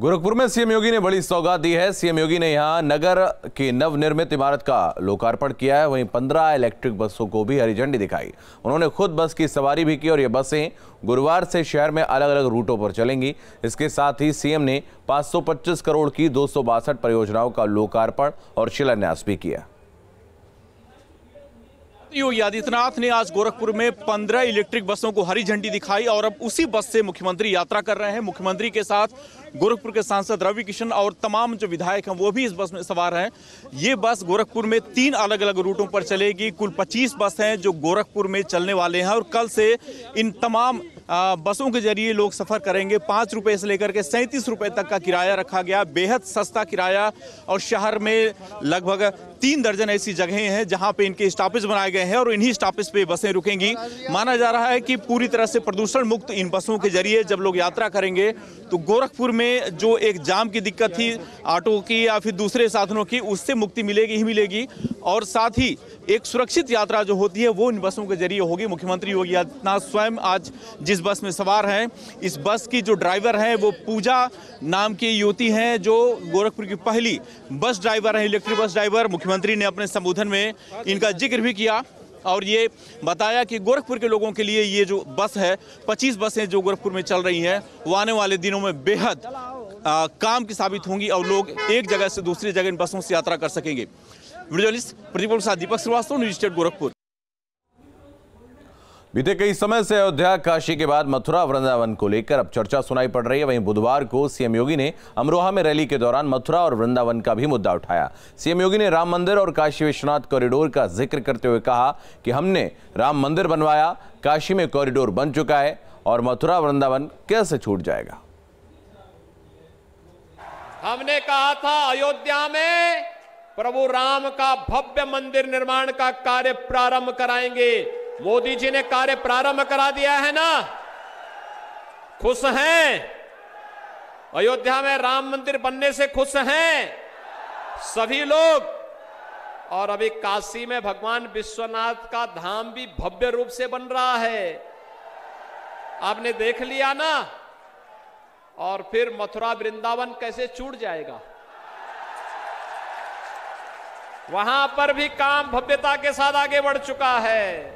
गोरखपुर में सीएम योगी ने बड़ी सौगात दी है सीएम योगी ने यहां नगर की नवनिर्मित इमारत का लोकार्पण किया है वहीं पंद्रह इलेक्ट्रिक बसों को भी हरी झंडी दिखाई उन्होंने खुद बस की सवारी भी की और ये बसें गुरुवार से शहर में अलग अलग रूटों पर चलेंगी इसके साथ ही सीएम ने 525 करोड़ की दो परियोजनाओं का लोकार्पण और शिलान्यास भी किया योगी आदित्यनाथ ने आज गोरखपुर में पंद्रह इलेक्ट्रिक बसों को हरी झंडी दिखाई और अब उसी बस से मुख्यमंत्री यात्रा कर रहे हैं मुख्यमंत्री के साथ गोरखपुर के सांसद रवि किशन और तमाम जो विधायक हैं वो भी इस बस में सवार हैं ये बस गोरखपुर में तीन अलग अलग रूटों पर चलेगी कुल 25 बस हैं जो गोरखपुर में चलने वाले हैं और कल से इन तमाम बसों के जरिए लोग सफ़र करेंगे पाँच रुपये से लेकर के सैंतीस रुपये तक का किराया रखा गया बेहद सस्ता किराया और शहर में लगभग तीन दर्जन ऐसी जगहें हैं जहां पे इनके स्टॉपेज बनाए गए हैं और इन्हीं स्टॉपेज पे बसें रुकेंगी माना जा रहा है कि पूरी तरह से प्रदूषण मुक्त इन बसों के जरिए जब लोग यात्रा करेंगे तो गोरखपुर में में जो एक जाम की दिक्कत थी ऑटो की या फिर दूसरे साधनों की उससे मुक्ति मिलेगी ही मिलेगी और साथ ही एक सुरक्षित यात्रा जो होती है वो इन बसों के जरिए होगी मुख्यमंत्री योगी आदित्यनाथ स्वयं आज जिस बस में सवार हैं इस बस की जो ड्राइवर हैं वो पूजा नाम की युवती हैं जो गोरखपुर की पहली बस ड्राइवर हैं इलेक्ट्रिक बस ड्राइवर मुख्यमंत्री ने अपने संबोधन में इनका जिक्र भी किया और ये बताया कि गोरखपुर के लोगों के लिए ये जो बस है पच्चीस बसें जो गोरखपुर में चल रही हैं वो आने वाले दिनों में बेहद आ, काम की साबित होंगी और लोग एक जगह से दूसरी जगह इन बसों से यात्रा कर सकेंगे video list Pradeep Deepak Srivastava news state Gorakhpur बीते कई समय से अयोध्या काशी के बाद मथुरा वृंदावन को लेकर अब चर्चा सुनाई पड़ रही है वहीं बुधवार को सीएम योगी ने अमरोहा में रैली के दौरान मथुरा और वृंदावन का भी मुद्दा उठाया सीएम योगी ने राम मंदिर और काशी विश्वनाथ कॉरिडोर का जिक्र करते हुए कहा कि हमने राम मंदिर बनवाया काशी में कॉरिडोर बन चुका है और मथुरा वृंदावन कैसे छूट जाएगा हमने कहा था अयोध्या में प्रभु राम का भव्य मंदिर निर्माण का कार्य प्रारंभ कराएंगे मोदी जी ने कार्य प्रारंभ करा दिया है ना खुश हैं अयोध्या में राम मंदिर बनने से खुश हैं सभी लोग और अभी काशी में भगवान विश्वनाथ का धाम भी भव्य रूप से बन रहा है आपने देख लिया ना और फिर मथुरा वृंदावन कैसे छूट जाएगा वहां पर भी काम भव्यता के साथ आगे बढ़ चुका है